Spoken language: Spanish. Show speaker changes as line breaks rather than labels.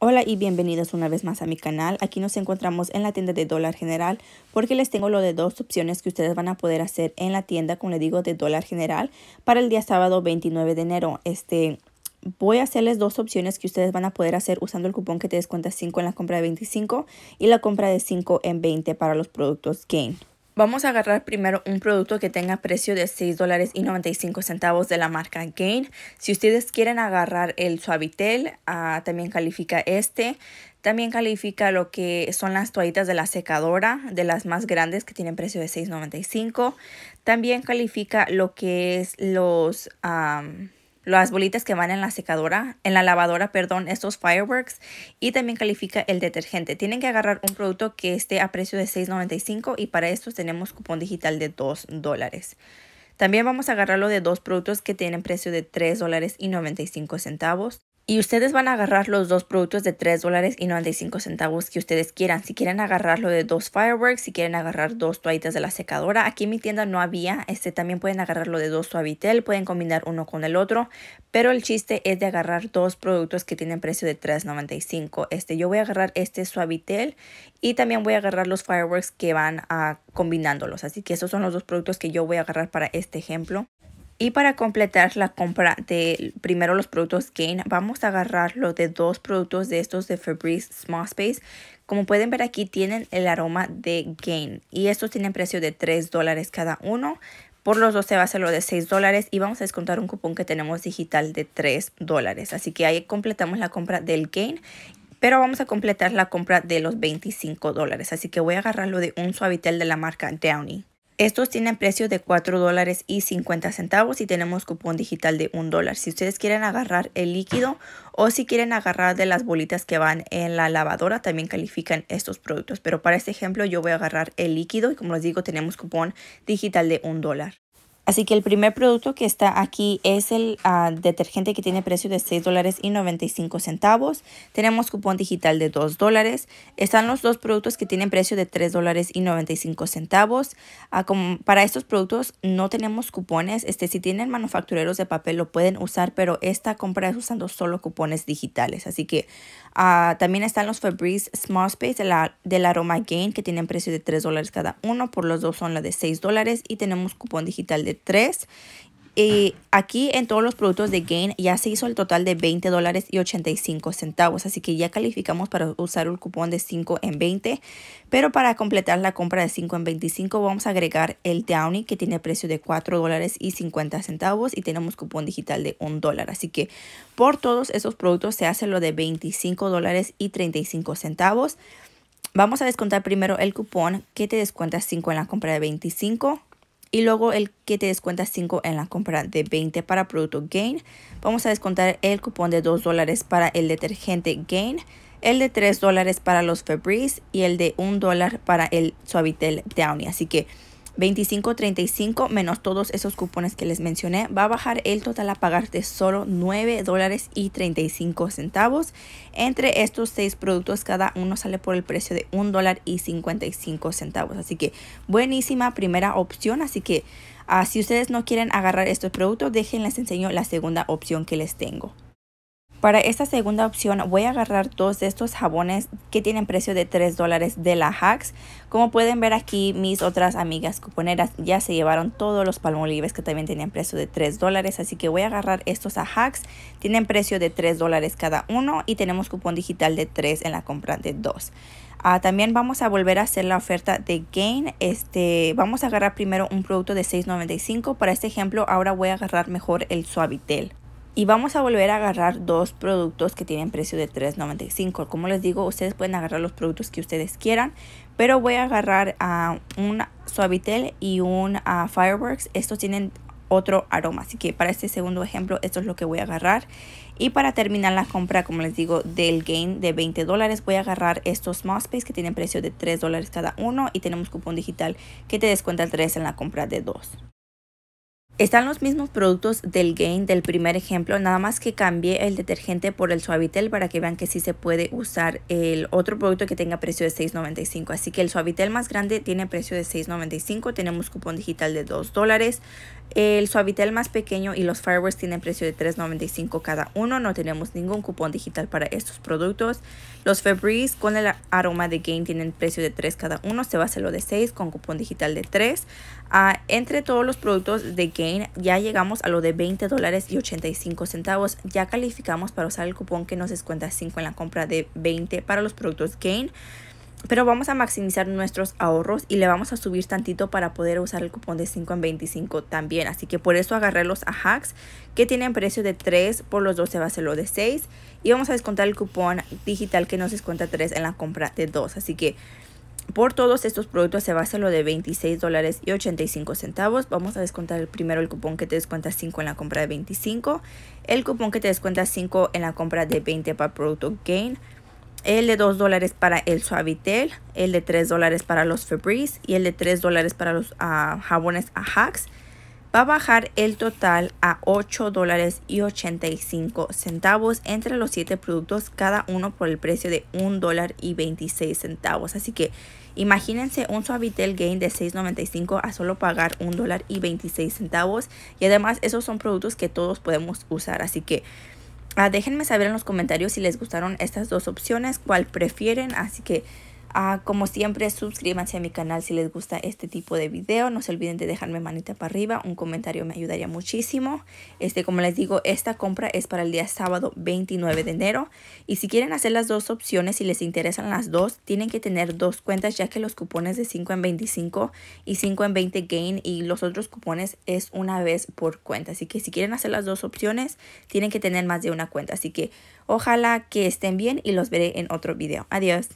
Hola y bienvenidos una vez más a mi canal. Aquí nos encontramos en la tienda de dólar general porque les tengo lo de dos opciones que ustedes van a poder hacer en la tienda, como le digo, de dólar general para el día sábado 29 de enero. Este, voy a hacerles dos opciones que ustedes van a poder hacer usando el cupón que te descuenta 5 en la compra de 25 y la compra de 5 en 20 para los productos Gain. Vamos a agarrar primero un producto que tenga precio de $6.95 de la marca Gain. Si ustedes quieren agarrar el Suavitel, ah, también califica este. También califica lo que son las toallitas de la secadora, de las más grandes que tienen precio de $6.95. También califica lo que es los las bolitas que van en la secadora, en la lavadora, perdón, estos fireworks y también califica el detergente. Tienen que agarrar un producto que esté a precio de $6.95 y para estos tenemos cupón digital de $2 dólares. También vamos a agarrarlo de dos productos que tienen precio de $3.95 dólares y ustedes van a agarrar los dos productos de 3 dólares y 95 centavos que ustedes quieran. Si quieren agarrarlo de dos fireworks, si quieren agarrar dos toallitas de la secadora. Aquí en mi tienda no había. Este también pueden agarrarlo de dos suavitel. Pueden combinar uno con el otro. Pero el chiste es de agarrar dos productos que tienen precio de $3.95. Este, yo voy a agarrar este suavitel y también voy a agarrar los fireworks que van a ah, combinándolos. Así que esos son los dos productos que yo voy a agarrar para este ejemplo. Y para completar la compra de primero los productos Gain, vamos a agarrar lo de dos productos de estos de Febreze Small Space. Como pueden ver aquí tienen el aroma de Gain y estos tienen precio de 3 dólares cada uno. Por los dos se va a hacer lo de 6 dólares y vamos a descontar un cupón que tenemos digital de 3 dólares. Así que ahí completamos la compra del Gain pero vamos a completar la compra de los 25 dólares. Así que voy a agarrar lo de un suavitel de la marca Downy. Estos tienen precio de 4 dólares y 50 centavos y tenemos cupón digital de 1 dólar. Si ustedes quieren agarrar el líquido o si quieren agarrar de las bolitas que van en la lavadora, también califican estos productos. Pero para este ejemplo yo voy a agarrar el líquido y como les digo tenemos cupón digital de 1 dólar. Así que el primer producto que está aquí es el ah, detergente que tiene precio de $6.95. Tenemos cupón digital de $2 Están los dos productos que tienen precio de $3.95. dólares ah, para estos productos no tenemos cupones. Este, si tienen manufactureros de papel lo pueden usar, pero esta compra es usando solo cupones digitales. Así que Ah, también están los Febreze Small Space de la, del Aroma Gain que tienen precio de 3 dólares cada uno. Por los dos son la de 6 dólares y tenemos cupón digital de 3. Y eh, aquí en todos los productos de Gain ya se hizo el total de $20.85. dólares y centavos. Así que ya calificamos para usar un cupón de 5 en 20. Pero para completar la compra de 5 en 25 vamos a agregar el Downy que tiene precio de $4.50. dólares y centavos. Y tenemos cupón digital de 1 dólar. Así que por todos esos productos se hace lo de $25.35. dólares y centavos. Vamos a descontar primero el cupón que te descuenta 5 en la compra de 25 y luego el que te descuenta 5 en la compra de 20 para producto Gain. Vamos a descontar el cupón de 2 dólares para el detergente Gain, el de 3 dólares para los Febreze y el de 1 dólar para el Suavitel Downy. Así que 25.35 menos todos esos cupones que les mencioné va a bajar el total a pagar de solo 9 dólares y 35 centavos entre estos seis productos cada uno sale por el precio de 1 dólar y 55 centavos así que buenísima primera opción así que ah, si ustedes no quieren agarrar estos productos déjenles enseño la segunda opción que les tengo para esta segunda opción voy a agarrar dos de estos jabones que tienen precio de 3 dólares de la Hacks. Como pueden ver aquí mis otras amigas cuponeras ya se llevaron todos los palmolives que también tenían precio de 3 dólares. Así que voy a agarrar estos a Hacks. Tienen precio de 3 dólares cada uno y tenemos cupón digital de 3 en la compra de 2. Ah, también vamos a volver a hacer la oferta de Gain. Este, vamos a agarrar primero un producto de $6.95. Para este ejemplo ahora voy a agarrar mejor el Suavitel. Y vamos a volver a agarrar dos productos que tienen precio de $3.95. Como les digo, ustedes pueden agarrar los productos que ustedes quieran. Pero voy a agarrar ah, un Suavitel y un ah, Fireworks. Estos tienen otro aroma. Así que para este segundo ejemplo, esto es lo que voy a agarrar. Y para terminar la compra, como les digo, del gain de 20 dólares, voy a agarrar estos Mospace que tienen precio de 3 dólares cada uno. Y tenemos cupón digital que te descuenta el 3 en la compra de 2. Están los mismos productos del Gain del primer ejemplo, nada más que cambié el detergente por el Suavitel para que vean que sí se puede usar el otro producto que tenga precio de $6.95. Así que el Suavitel más grande tiene precio de $6.95, tenemos cupón digital de $2 el suavitel más pequeño y los fireworks tienen precio de $3.95 cada uno. No tenemos ningún cupón digital para estos productos. Los Febreze con el aroma de Gain tienen precio de 3 cada uno. Se va a lo de 6 con cupón digital de 3. Ah, entre todos los productos de Gain ya llegamos a lo de $20.85. y centavos. Ya calificamos para usar el cupón que nos descuenta 5 en la compra de 20 para los productos Gain. Pero vamos a maximizar nuestros ahorros y le vamos a subir tantito para poder usar el cupón de 5 en 25 también. Así que por eso agarré los a hacks. que tienen precio de 3 por los se va a hacer lo de 6. Y vamos a descontar el cupón digital que nos descuenta 3 en la compra de 2. Así que por todos estos productos se va a hacer lo de 26 dólares y 85 centavos. Vamos a descontar primero el cupón que te descuenta 5 en la compra de 25. El cupón que te descuenta 5 en la compra de 20 para producto Gain el de 2 dólares para el Suavitel, el de 3 dólares para los Febreze y el de 3 dólares para los ah, jabones Ajax. Va a bajar el total a 8 dólares y 85 centavos entre los 7 productos, cada uno por el precio de 1 dólar y 26 centavos. Así que Imagínense un Suavitel Gain de $6.95 a solo pagar centavos y además esos son productos que todos podemos usar. Así que Ah, déjenme saber en los comentarios si les gustaron estas dos opciones, cuál prefieren. Así que Ah, como siempre, suscríbanse a mi canal si les gusta este tipo de video. No se olviden de dejarme manita para arriba. Un comentario me ayudaría muchísimo. Este, como les digo, esta compra es para el día sábado 29 de enero. Y si quieren hacer las dos opciones, si les interesan las dos, tienen que tener dos cuentas ya que los cupones de 5 en 25 y 5 en 20 gain y los otros cupones es una vez por cuenta. Así que si quieren hacer las dos opciones, tienen que tener más de una cuenta. Así que ojalá que estén bien y los veré en otro video. Adiós.